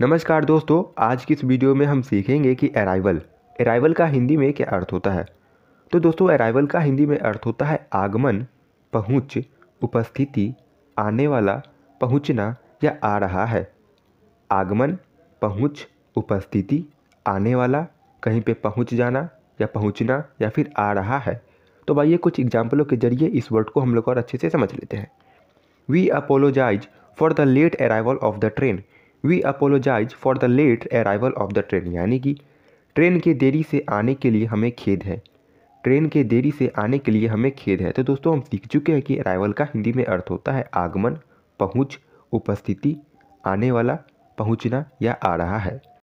नमस्कार दोस्तों आज की इस वीडियो में हम सीखेंगे कि अराइवल अराइवल का हिंदी में क्या अर्थ होता है तो दोस्तों अराइवल का हिंदी में अर्थ होता है आगमन पहुँच उपस्थिति आने वाला पहुँचना या आ रहा है आगमन पहुँच उपस्थिति आने वाला कहीं पे पहुँच जाना या पहुँचना या फिर आ रहा है तो आइए कुछ एग्जाम्पलों के जरिए इस वर्ड को हम लोग और अच्छे से समझ लेते हैं we apologise for the late arrival of the train we apologise for the late arrival of the train यानी कि ट्रेन के देरी से आने के लिए हमें खेद है ट्रेन के देरी से आने के लिए हमें खेद है तो दोस्तों हम सीख चुके हैं कि अराइवल का हिंदी में अर्थ होता है आगमन पहुँच उपस्थिति आने वाला पहुँचना या आ रहा है